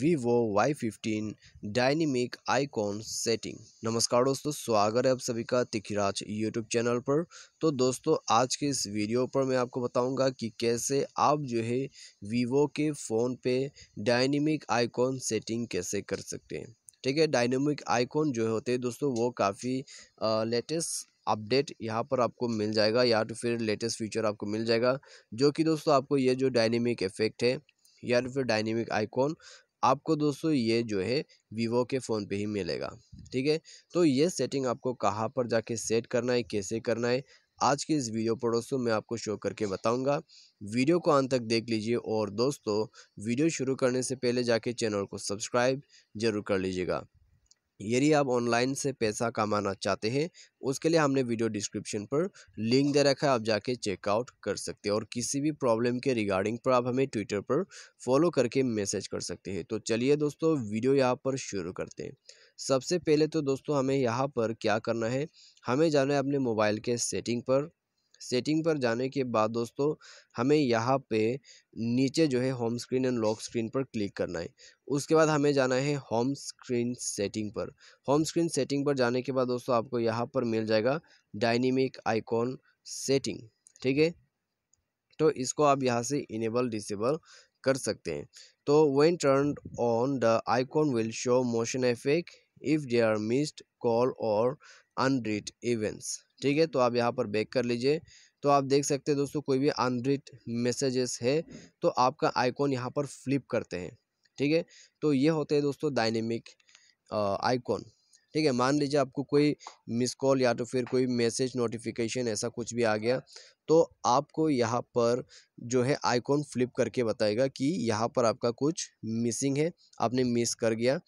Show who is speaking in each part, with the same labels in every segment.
Speaker 1: vivo y15 fifteen dynamic icon setting नमस्कार दोस्तों स्वागत है आप सभी का तिखिराज यूट्यूब चैनल पर तो दोस्तों आज के इस वीडियो पर मैं आपको बताऊंगा कि कैसे आप जो है वीवो के फ़ोन पे डायनेमिक आइकॉन सेटिंग कैसे कर सकते हैं ठीक है डायनेमिक आइकॉन जो होते हैं दोस्तों वो काफ़ी लेटेस्ट अपडेट यहाँ पर आपको मिल जाएगा या तो फिर लेटेस्ट फीचर आपको मिल जाएगा जो कि दोस्तों आपको ये जो डायनेमिक इफेक्ट है या तो फिर डायनेमिक आइकॉन आपको दोस्तों ये जो है वीवो के फ़ोन पे ही मिलेगा ठीक है तो ये सेटिंग आपको कहाँ पर जाके सेट करना है कैसे करना है आज के इस वीडियो पर दोस्तों मैं आपको शो करके बताऊंगा वीडियो को अंत तक देख लीजिए और दोस्तों वीडियो शुरू करने से पहले जाके चैनल को सब्सक्राइब जरूर कर लीजिएगा यदि आप ऑनलाइन से पैसा कमाना चाहते हैं उसके लिए हमने वीडियो डिस्क्रिप्शन पर लिंक दे रखा है आप जाके चेकआउट कर सकते हैं और किसी भी प्रॉब्लम के रिगार्डिंग पर आप हमें ट्विटर पर फॉलो करके मैसेज कर सकते हैं तो चलिए दोस्तों वीडियो यहाँ पर शुरू करते हैं सबसे पहले तो दोस्तों हमें यहाँ पर क्या करना है हमें जाना है अपने मोबाइल के सेटिंग पर सेटिंग पर जाने के बाद दोस्तों हमें यहाँ पे नीचे जो है home screen and lock screen पर क्लिक करना है उसके बाद हमें जाना है होम स्क्रीन सेटिंग पर होम स्क्रीन सेटिंग पर जाने के बाद दोस्तों आपको यहाँ पर मिल जाएगा डायनेमिक आइकॉन सेटिंग ठीक है तो इसको आप यहाँ से इनेबल डिसेबल कर सकते हैं तो when turn on the icon will show motion effect if they are missed call और अनरीड इवेंट्स ठीक है तो आप यहाँ पर बैक कर लीजिए तो आप देख सकते हैं दोस्तों कोई भी अनरीड मैसेजेस है तो आपका आइकॉन यहाँ पर फ्लिप करते हैं ठीक है तो ये होते हैं दोस्तों डायनेमिक आइकॉन ठीक है मान लीजिए आपको कोई मिस कॉल या तो फिर कोई मैसेज नोटिफिकेशन ऐसा कुछ भी आ गया तो आपको यहाँ पर जो है आइकॉन फ्लिप करके बताएगा कि यहाँ पर आपका कुछ मिसिंग है आपने मिस कर गया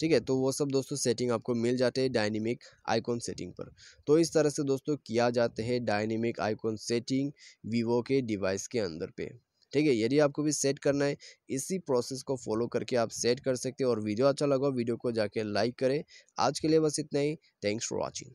Speaker 1: ठीक है तो वो सब दोस्तों सेटिंग आपको मिल जाते हैं डायनेमिक आइकॉन सेटिंग पर तो इस तरह से दोस्तों किया जाते हैं डायनेमिक आइकॉन सेटिंग वीवो के डिवाइस के अंदर पे ठीक है यदि आपको भी सेट करना है इसी प्रोसेस को फॉलो करके आप सेट कर सकते हो और वीडियो अच्छा लगा वीडियो को जाके लाइक करें आज के लिए बस इतना ही थैंक्स फॉर वॉचिंग